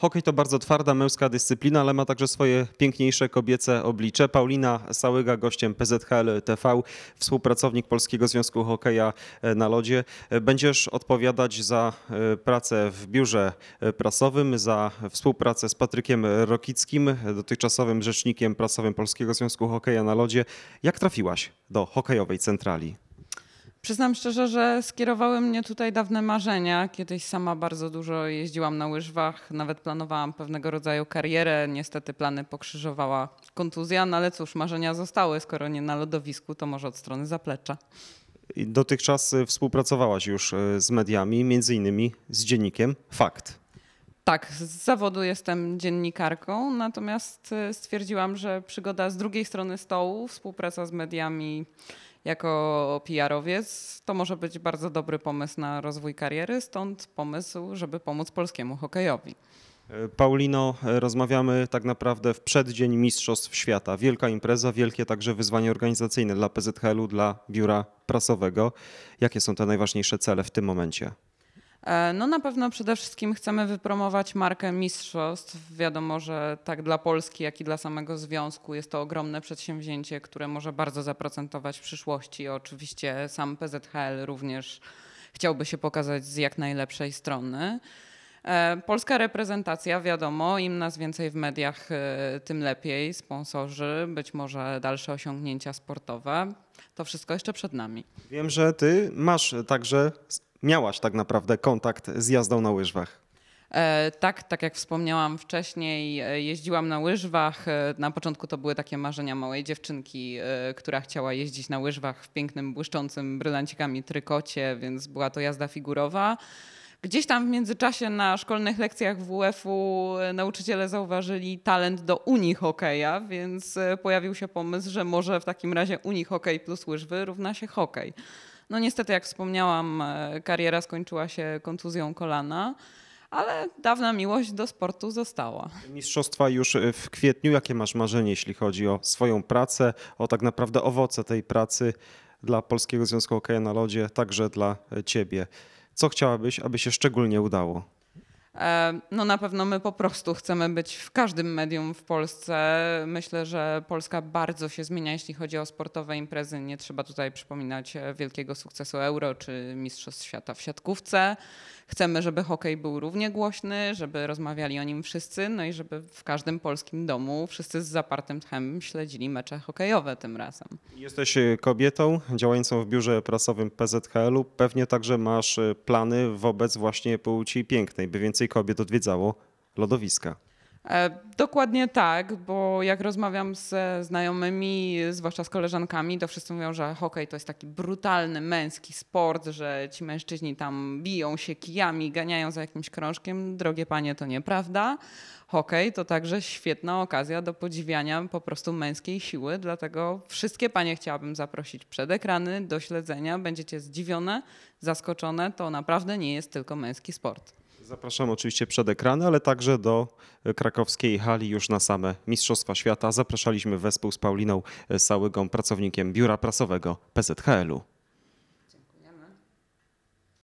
Hokej to bardzo twarda męska dyscyplina, ale ma także swoje piękniejsze kobiece oblicze. Paulina Sałyga, gościem PZHL TV, współpracownik Polskiego Związku Hokeja na Lodzie. Będziesz odpowiadać za e, pracę w biurze e, prasowym, za współpracę z Patrykiem Rokickim, dotychczasowym rzecznikiem prasowym Polskiego Związku Hokeja na Lodzie. Jak trafiłaś do hokejowej centrali? Przyznam szczerze, że skierowały mnie tutaj dawne marzenia. Kiedyś sama bardzo dużo jeździłam na łyżwach, nawet planowałam pewnego rodzaju karierę. Niestety plany pokrzyżowała kontuzja, no ale cóż, marzenia zostały. Skoro nie na lodowisku, to może od strony zaplecza. dotychczas y, współpracowałaś już y, z mediami, między innymi z dziennikiem Fakt. Tak, z zawodu jestem dziennikarką, natomiast y, stwierdziłam, że przygoda z drugiej strony stołu, współpraca z mediami jako PR-owiec, to może być bardzo dobry pomysł na rozwój kariery, stąd pomysł, żeby pomóc polskiemu hokejowi. E, Paulino, e, rozmawiamy tak naprawdę w przeddzień Mistrzostw Świata. Wielka impreza, wielkie także wyzwanie organizacyjne dla PZHL-u, dla biura prasowego. Jakie są te najważniejsze cele w tym momencie? E, no na pewno przede wszystkim chcemy wypromować markę mistrzostw. Wiadomo, że tak dla Polski, jak i dla samego związku jest to ogromne przedsięwzięcie, które może bardzo zaprocentować w przyszłości. Oczywiście sam PZHL również chciałby się pokazać z jak najlepszej strony. E, polska reprezentacja, wiadomo, im nas więcej w mediach, e, tym lepiej. Sponsorzy, być może dalsze osiągnięcia sportowe. To wszystko jeszcze przed nami. Wiem, że ty masz także miałaś tak naprawdę kontakt z jazdą na łyżwach. E, tak, tak jak wspomniałam wcześniej, e, jeździłam na łyżwach. E, na początku to były takie marzenia małej dziewczynki, która chciała jeździć na łyżwach w pięknym, błyszczącym brylancikami trykocie, więc była to jazda figurowa. Gdzieś tam w międzyczasie na szkolnych lekcjach WF-u nauczyciele zauważyli talent do uni hokeja, więc pojawił się pomysł, że może w takim razie uni hokej plus łyżwy równa się hokej. No niestety, jak wspomniałam, e, kariera skończyła się kontuzją kolana ale dawna miłość do sportu została. Mistrzostwa już e, w kwietniu. Jakie masz marzenie, jeśli chodzi o swoją pracę, o tak naprawdę owoce tej pracy dla Polskiego Związku Hokeja na Lodzie, także dla e, ciebie? Co chciałabyś, aby się szczególnie udało? E, no na pewno my po prostu chcemy być w każdym medium w Polsce. Myślę, że Polska bardzo się zmienia, jeśli chodzi o sportowe imprezy. Nie trzeba tutaj przypominać e, wielkiego sukcesu Euro czy Mistrzostw Świata w siatkówce. Chcemy, żeby hokej był równie głośny, żeby rozmawiali o nim wszyscy, no i żeby w każdym polskim domu wszyscy z zapartym tchem śledzili mecze hokejowe tym razem. Jesteś e, kobietą działającą w biurze prasowym PZHL-u. Pewnie także masz plany wobec właśnie płci pięknej, by więc więcej kobiet odwiedzało lodowiska. E, dokładnie tak, bo jak rozmawiam ze znajomymi, zwłaszcza z koleżankami, to wszyscy mówią, że hokej to jest taki brutalny męski sport, że ci mężczyźni tam biją się kijami, ganiają za jakimś krążkiem. Drogie panie, to nieprawda. Hokej to także świetna okazja do podziwiania po prostu męskiej siły, dlatego wszystkie panie chciałabym zaprosić przed ekrany do śledzenia. Będziecie zdziwione, zaskoczone, to naprawdę nie jest tylko męski sport. Zapraszamy oczywiście przed ekrany, ale także do e, krakowskiej hali już na same Mistrzostwa Świata. Zapraszaliśmy wespół z Pauliną e, Sałygą, pracownikiem biura prasowego PZHL-u.